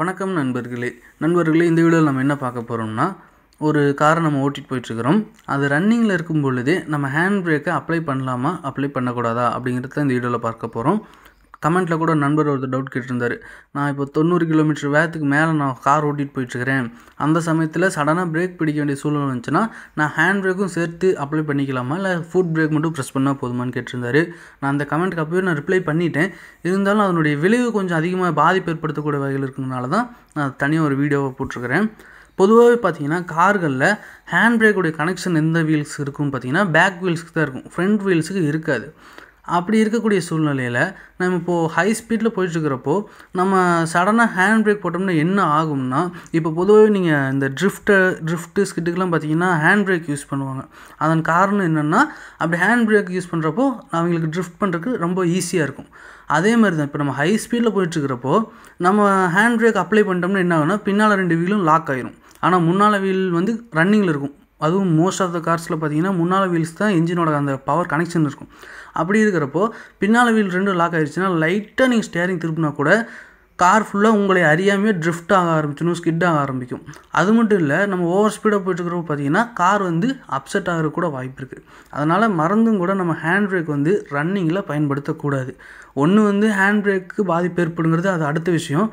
வணக்கம் நண்பர்களே நண்பர்களே இந்த வீடியோவில் நம்ம என்ன பார்க்க போகிறோம்னா ஒரு காரை நம்ம ஓட்டிகிட்டு போயிட்டுருக்கிறோம் அது ரன்னிங்கில் இருக்கும் பொழுதே நம்ம ஹேண்ட் பிரேக்கை அப்ளை பண்ணலாமா அப்ளை பண்ணக்கூடாதா அப்படிங்கிறத இந்த வீடியோவில் பார்க்க போகிறோம் கமெண்ட்டில் கூட நண்பர் ஒருத்தர் டவுட் கேட்டிருந்தார் நான் இப்போ தொண்ணூறு கிலோமீட்டர் வேகத்துக்கு மேலே நான் கார் ஓட்டிகிட்டு இருக்கிறேன் அந்த சமயத்தில் சடனாக பிரேக் பிடிக்க வேண்டிய சூழ்நிலை வந்துச்சுன்னா நான் ஹேண்ட் பிரேக்கும் சேர்த்து அப்ளை பண்ணிக்கலாமா இல்லை ஃபுட் பிரேக் மட்டும் ப்ரெஸ் பண்ணால் போதுமான்னு கேட்டிருந்தாரு நான் அந்த கமெண்ட்க்கு அப்போயே நான் ரிப்ளை பண்ணிட்டேன் இருந்தாலும் அதனுடைய விளைவு கொஞ்சம் அதிகமாக பாதிப்பு ஏற்படுத்தக்கூடிய வகையில் இருக்கிறதுனால தான் நான் தனியாக ஒரு வீடியோவை போட்டிருக்கிறேன் பொதுவாகவே பார்த்தீங்கன்னா கார்களில் ஹேண்ட் பிரேக்குடைய கனெக்ஷன் எந்த வீல்ஸ் இருக்குன்னு பார்த்தீங்கன்னா பேக் வீல்ஸுக்கு தான் இருக்கும் ஃப்ரண்ட் வீல்ஸுக்கு இருக்காது அப்படி இருக்கக்கூடிய சூழ்நிலையில் நம்ம இப்போது ஹை ஸ்பீடில் போயிட்டுருக்கிறப்போ நம்ம சடனாக ஹேண்ட் பிரேக் போட்டோம்னா என்ன ஆகும்னா இப்போ பொதுவாக நீங்கள் இந்த ட்ரிஃப்ட்டு ட்ரிஃப்ட்டு ஸ்கிட்டுக்கெலாம் பார்த்தீங்கன்னா ஹேண்ட் பிரேக் யூஸ் பண்ணுவாங்க அதன் காரணம் என்னென்னா அப்படி ஹேண்ட் பிரேக் யூஸ் பண்ணுறப்போ அவங்களுக்கு ட்ரிஃப்ட் பண்ணுறதுக்கு ரொம்ப ஈஸியாக இருக்கும் அதே மாதிரி தான் இப்போ நம்ம ஹை ஸ்பீடில் போயிட்டுருக்கிறப்போ நம்ம ஹேண்ட் பிரேக் அப்ளை பண்ணிட்டோம்னா என்ன ஆகுனா பின்னால் ரெண்டு வீலும் லாக் ஆயிரும் ஆனால் முன்னால் வீல் வந்து ரன்னிங்கில் இருக்கும் அதுவும் மோஸ்ட் ஆஃப் த கார்ஸில் பார்த்தீங்கன்னா முன்னால் வீல்ஸ் தான் இன்ஜினோட அந்த பவர் கனெக்ஷன் இருக்கும் அப்படி இருக்கிறப்போ பின்னால் வீல் ரெண்டும் லாக் ஆகிடுச்சுன்னா லைட்டாக நீங்கள் ஸ்டேரிங் திருப்பினா கூட கார் ஃபுல்லாக உங்களை அறியாமையே ட்ரிஃப்ட் ஆக ஆரம்பிச்சிடும் ஸ்கிட் ஆக ஆரம்பிக்கும் அது மட்டும் இல்லை நம்ம ஓவர் ஸ்பீடாக போயிட்டுருக்கிறப்ப பார்த்தீங்கன்னா கார் வந்து அப்செட் ஆகிற கூட வாய்ப்பு இருக்குது அதனால் மறந்தும் கூட நம்ம ஹேண்ட் பிரேக் வந்து ரன்னிங்கில் பயன்படுத்தக்கூடாது ஒன்று வந்து ஹேண்ட் பிரேக்கு பாதிப்பு ஏற்படுங்கிறது அது அடுத்த விஷயம்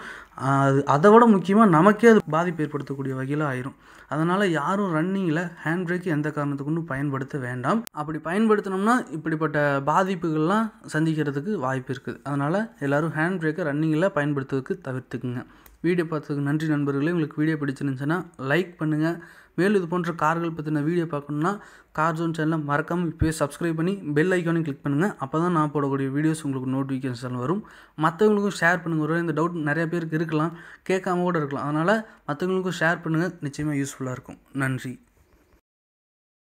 அது அதை விட முக்கியமாக நமக்கே அது பாதிப்பு ஏற்படுத்தக்கூடிய வகையில் ஆயிரும் அதனால் யாரும் ரன்னிங்கில் ஹேண்ட் பிரேக் எந்த காரணத்துக்கு ஒன்றும் பயன்படுத்த வேண்டாம் அப்படி பயன்படுத்தினோம்னா இப்படிப்பட்ட பாதிப்புகள்லாம் சந்திக்கிறதுக்கு வாய்ப்பு இருக்குது அதனால் எல்லோரும் ஹேண்ட் பிரேக்கை ரன்னிங்கில் பயன்படுத்துவதுக்கு தவிர்த்துக்குங்க வீடியோ பார்த்ததுக்கு நன்றி நண்பர்களே உங்களுக்கு வீடியோ பிடிச்சிருந்துச்சுன்னா லைக் பண்ணுங்கள் மேலும் இது போன்ற கார்கள் பற்றின வீடியோ பார்க்கணுன்னா கார் ஜோன் சேனலை மறக்காமல் இப்போயே சப்ஸ்கிரைப் பண்ணி பெல் ஐக்கானே கிளிக் பண்ணுங்கள் அப்போ தான் நான் போடக்கூடிய வீடியோஸ் உங்களுக்கு நோட்டிஃபிகேஷன் வரும் மற்றவங்களுக்கும் ஷேர் பண்ணுங்கள் ஒரு இந்த டவுட் நிறைய பேருக்கு இருக்கலாம் கேட்காம கூட இருக்கலாம் அதனால் மற்றவங்களுக்கும் ஷேர் பண்ணுங்கள் நிச்சயமாக யூஸ்ஃபுல்லாக இருக்கும் நன்றி